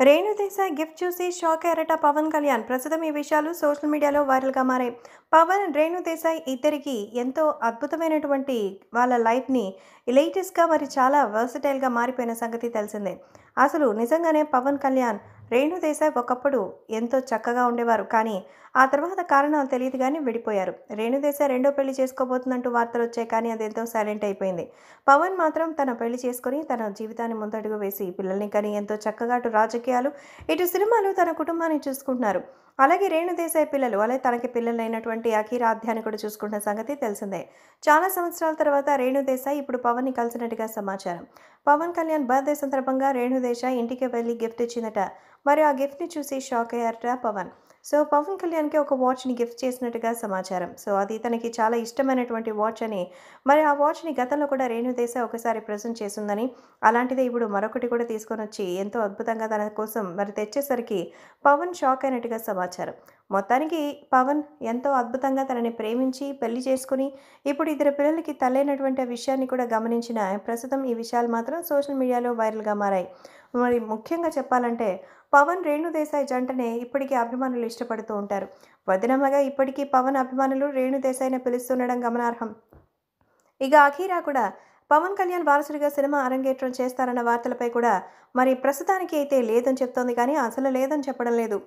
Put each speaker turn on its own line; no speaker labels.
Desai gift చూసి shock అయ్యారట పవన్ కళ్యాణ్ ప్రస్తుతం ఈ విషయాలు సోషల్ మీడియాలో వైరల్గా మారాయి పవన్ దేశాయ్ ఇద్దరికి ఎంతో అద్భుతమైనటువంటి వాళ్ళ లైఫ్ని లేటెస్ట్గా మరి చాలా వర్సిటైల్గా మారిపోయిన సంగతి తెలిసిందే అసలు నిజంగానే పవన్ కళ్యాణ్ దేశాయ్ ఒకప్పుడు ఎంతో చక్కగా ఉండేవారు కానీ ఆ తర్వాత కారణాలు తెలియదు కానీ విడిపోయారు దేశాయ్ రెండో పెళ్లి చేసుకోబోతున్నట్టు వార్తలు వచ్చాయి కానీ అది ఎంతో సైలెంట్ అయిపోయింది పవన్ మాత్రం తన పెళ్లి చేసుకుని తన జీవితాన్ని ముందడుగు వేసి పిల్లల్ని కానీ ఎంతో చక్కగా అటు రాజకీయాలు ఇటు సినిమాలు తన కుటుంబాన్ని చూసుకుంటున్నారు అలాగే దేశాయ్ పిల్లలు అలాగే తనకి పిల్లలైనటువంటి అఖీరాధ్యాన్ని ఆధ్యాన్ని కూడా చూసుకున్న సంగతి తెలిసిందే చాలా సంవత్సరాల తర్వాత దేశాయ్ ఇప్పుడు పవన్ని కలిసినట్టుగా సమాచారం పవన్ కళ్యాణ్ బర్త్డే సందర్భంగా రేణు శశిదేశ ఇంటికి వెళ్ళి గిఫ్ట్ ఇచ్చిందట మరి ఆ గిఫ్ట్ని చూసి షాక్ అయ్యారట పవన్ సో పవన్ కళ్యాణ్కి ఒక వాచ్ని గిఫ్ట్ చేసినట్టుగా సమాచారం సో అది తనకి చాలా ఇష్టమైనటువంటి వాచ్ అని మరి ఆ వాచ్ని గతంలో కూడా రేణుదేశ ఒకసారి ప్రజెంట్ చేసిందని అలాంటిదే ఇప్పుడు మరొకటి కూడా తీసుకొని వచ్చి ఎంతో అద్భుతంగా తన కోసం మరి తెచ్చేసరికి పవన్ షాక్ అయినట్టుగా సమాచారం మొత్తానికి పవన్ ఎంతో అద్భుతంగా తనని ప్రేమించి పెళ్లి చేసుకుని ఇప్పుడు ఇద్దరు పిల్లలకి తల్లైనటువంటి విషయాన్ని కూడా గమనించిన ప్రస్తుతం ఈ విషయాలు మాత్రం సోషల్ మీడియాలో వైరల్గా మారాయి మరి ముఖ్యంగా చెప్పాలంటే పవన్ రేణుదేశాయ్ జంటనే ఇప్పటికీ అభిమానులు ఇష్టపడుతూ ఉంటారు వదినమ్మగా ఇప్పటికీ పవన్ అభిమానులు రేణుదేశాయ్ని పిలుస్తుండడం గమనార్హం ఇక అఖీరా కూడా పవన్ కళ్యాణ్ వారసుడిగా సినిమా అరంగేట్రం చేస్తారన్న వార్తలపై కూడా మరి ప్రస్తుతానికి అయితే లేదని చెప్తోంది కానీ అసలు లేదని చెప్పడం లేదు